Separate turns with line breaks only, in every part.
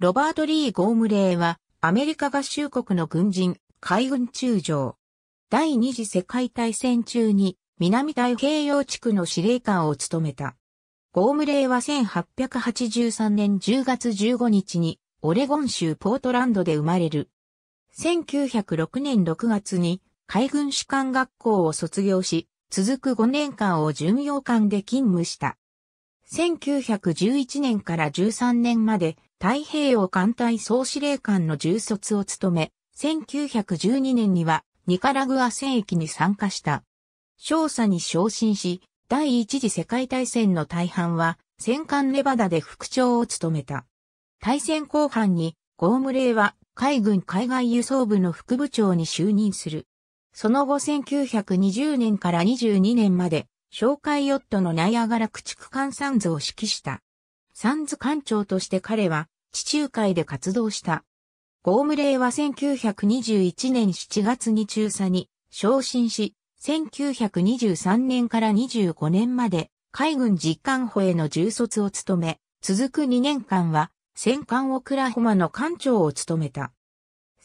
ロバート・リー・ゴームレーは、アメリカ合衆国の軍人、海軍中将。第二次世界大戦中に、南太平洋地区の司令官を務めた。ゴームレーは1883年10月15日に、オレゴン州ポートランドで生まれる。1906年6月に、海軍士官学校を卒業し、続く5年間を巡洋艦で勤務した。1911年から13年まで太平洋艦隊総司令官の重卒を務め、1912年にはニカラグア戦役に参加した。少佐に昇進し、第一次世界大戦の大半は戦艦ネバダで副長を務めた。大戦後半にゴームレイは海軍海外輸送部の副部長に就任する。その後1920年から22年まで紹介ヨットのナイアガラ駆逐艦サンズを指揮した。サンズ艦長として彼は地中海で活動した。ゴームレイは1921年7月に中佐に昇進し、1923年から25年まで海軍実艦補への重卒を務め、続く2年間は戦艦オクラホマの艦長を務めた。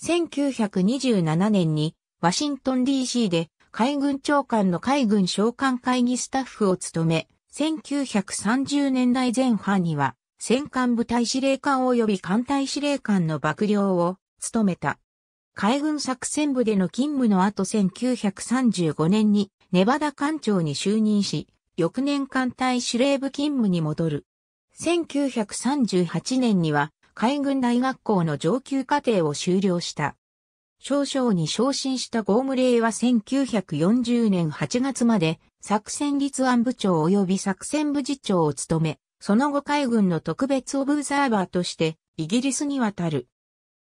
1927年にワシントン DC で海軍長官の海軍召喚会議スタッフを務め、1930年代前半には、戦艦部隊司令官及び艦隊司令官の幕僚を務めた。海軍作戦部での勤務の後1935年にネバダ艦長に就任し、翌年艦隊司令部勤務に戻る。1938年には海軍大学校の上級課程を修了した。少将に昇進したゴームレイは1940年8月まで作戦立案部長及び作戦部次長を務め、その後海軍の特別オブザーバーとしてイギリスに渡る。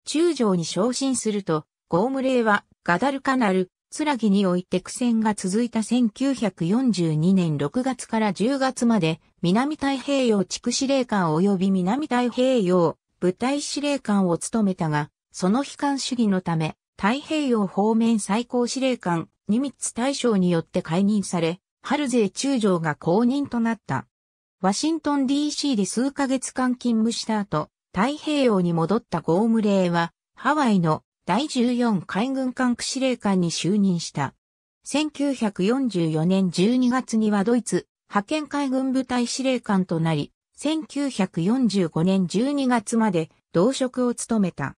中将に昇進すると、ゴームレイはガダルカナル、ツラギにおいて苦戦が続いた1942年6月から10月まで南太平洋地区司令官及び南太平洋部隊司令官を務めたが、その悲観主義のため、太平洋方面最高司令官、ニミッツ大将によって解任され、ハルゼー中将が公認となった。ワシントン DC で数ヶ月間勤務した後、太平洋に戻ったゴームレーは、ハワイの第14海軍管区司令官に就任した。1944年12月にはドイツ派遣海軍部隊司令官となり、1945年12月まで同職を務めた。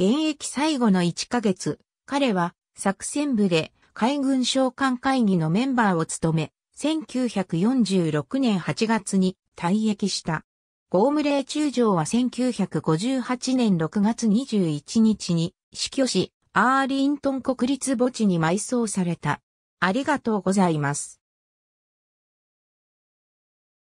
現役最後の1ヶ月、彼は作戦部で海軍将官会議のメンバーを務め、1946年8月に退役した。ゴームレー中将は1958年6月21日に死去し、アーリントン国立墓地に埋葬された。ありがとうございます。